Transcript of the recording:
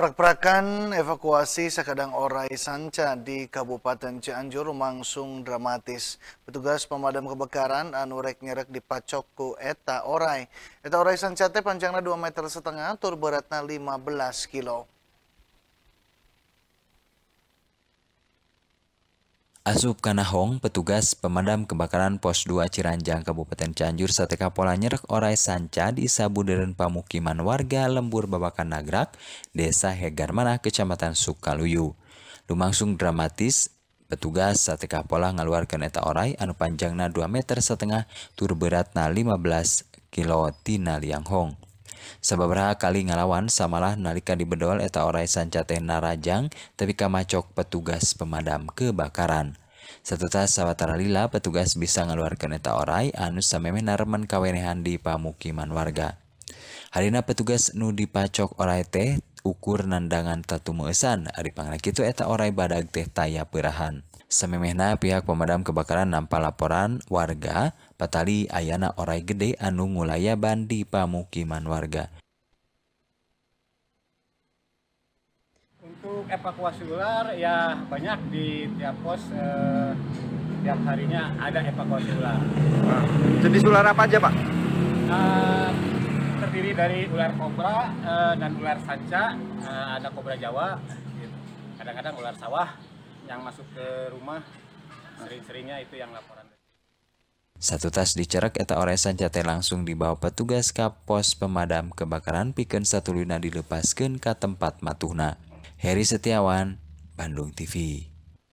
Perak-perakan evakuasi sekadang orai sanca di Kabupaten Cianjur langsung dramatis. Petugas pemadam kebakaran anurek nyerek di Pacokku Eta Orai. Eta Orai sanca teh panjangnya 2 meter setengah, tur beratnya 15 kilo. Azub Kanahong, petugas pemadam kebakaran pos 2 Ciranjang, Kabupaten Cianjur, setelah pola nyerek orai sanca di Sabuderen Pamukiman warga Lembur Babakan Nagrak, Desa Hegarmana Kecamatan Sukaluyu. Lumangsung dramatis, petugas satika pola ngeluarkan eta orai anu panjangna 2 meter setengah tur beratna 15 kilo tina Hong sababaraha kali ngalawan samalah nalika dibedol eta orai sancate narajang tapi kamacok petugas pemadam kebakaran. Setelah sawatara lila petugas bisa ngeluarkan eta orai anus samemenar narman kawenehan di pamukiman warga. Harina petugas nu dipacok orai teh ukur nandangan tatu muesan ari pangna kitu eta orai badag teh taya perahan. Samemehna pihak pemadam kebakaran nampa laporan warga patali ayana orai gede anu ngulayaban di pamukiman warga. Untuk evakuasi ular ya banyak di tiap pos eh, tiap harinya ada evakuasi ular. Nah, jenis ular apa aja pak? Uh, terdiri dari ular kobra uh, dan ular sanca, uh, ada kobra jawa, gitu. kadang-kadang ular sawah, yang masuk ke rumah sering-seringnya itu yang laporan satu tas dicerek eta oresan jatai langsung dibawa petugas ke pos pemadam kebakaran satu satuluna dilepaskan ke tempat matuhna Heri Setiawan Bandung TV